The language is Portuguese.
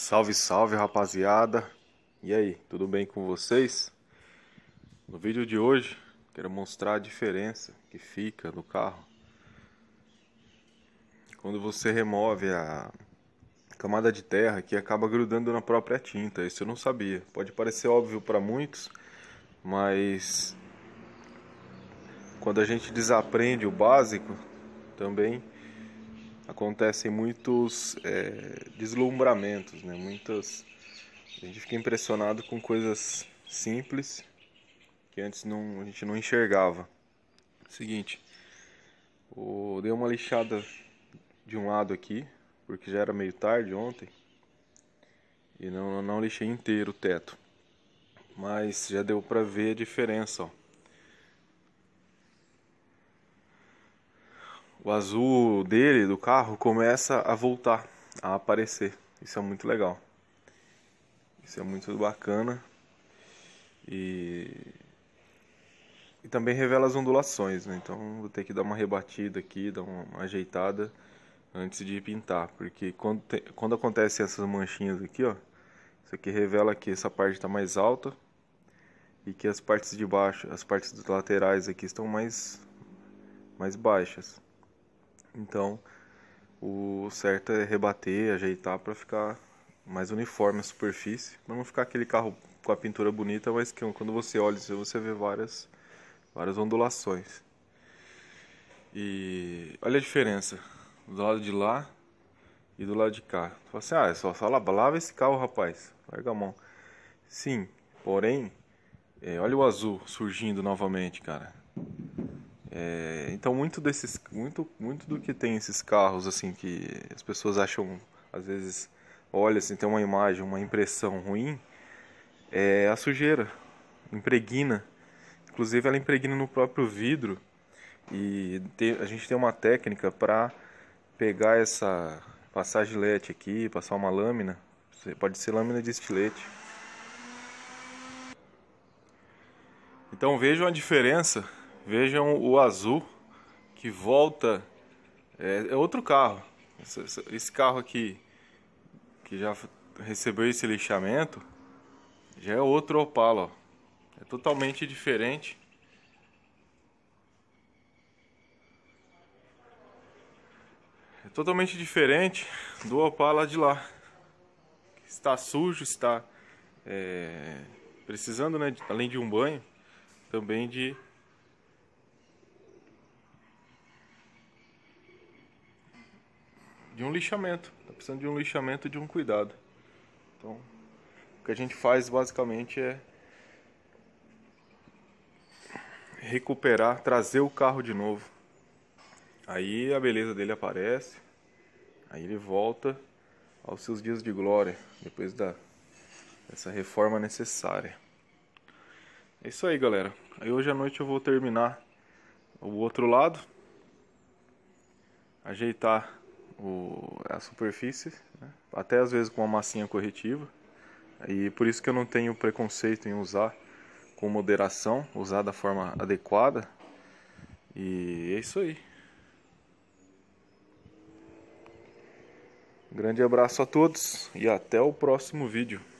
Salve, salve rapaziada! E aí, tudo bem com vocês? No vídeo de hoje quero mostrar a diferença que fica no carro quando você remove a camada de terra que acaba grudando na própria tinta. Isso eu não sabia. Pode parecer óbvio para muitos, mas quando a gente desaprende o básico também acontecem muitos é, deslumbramentos, né? Muitas a gente fica impressionado com coisas simples que antes não, a gente não enxergava. Seguinte, eu dei uma lixada de um lado aqui, porque já era meio tarde ontem, e não, não lixei inteiro o teto. Mas já deu pra ver a diferença, ó. o azul dele, do carro, começa a voltar, a aparecer. Isso é muito legal. Isso é muito bacana. E, e também revela as ondulações, né? Então vou ter que dar uma rebatida aqui, dar uma ajeitada antes de pintar. Porque quando, te... quando acontecem essas manchinhas aqui, ó, isso aqui revela que essa parte está mais alta e que as partes de baixo, as partes laterais aqui estão mais, mais baixas. Então, o certo é rebater, ajeitar para ficar mais uniforme a superfície, para não ficar aquele carro com a pintura bonita, mas que quando você olha você vê várias, várias ondulações. E olha a diferença do lado de lá e do lado de cá. Tu fala assim, ah, é só fala, lava esse carro, rapaz, larga a mão. Sim, porém, é, olha o azul surgindo novamente, cara. É, então muito desses, muito, muito do que tem esses carros assim que as pessoas acham às vezes olha assim tem uma imagem, uma impressão ruim é a sujeira impregna, inclusive ela impregna no próprio vidro e a gente tem uma técnica para pegar essa passar gilete aqui, passar uma lâmina, pode ser lâmina de estilete. Então vejam a diferença Vejam o azul que volta. É, é outro carro. Esse, esse carro aqui que já recebeu esse lixamento já é outro Opala. Ó. É totalmente diferente. É totalmente diferente do Opala de lá. Está sujo, está é, precisando, né, além de um banho, também de de um lixamento. tá precisando de um lixamento e de um cuidado. Então, o que a gente faz basicamente é recuperar, trazer o carro de novo. Aí a beleza dele aparece, aí ele volta aos seus dias de glória, depois da, dessa reforma necessária. É isso aí, galera. Aí hoje à noite eu vou terminar o outro lado, ajeitar o, a superfície, né? até às vezes com uma massinha corretiva. E por isso que eu não tenho preconceito em usar com moderação, usar da forma adequada. E é isso aí. grande abraço a todos e até o próximo vídeo.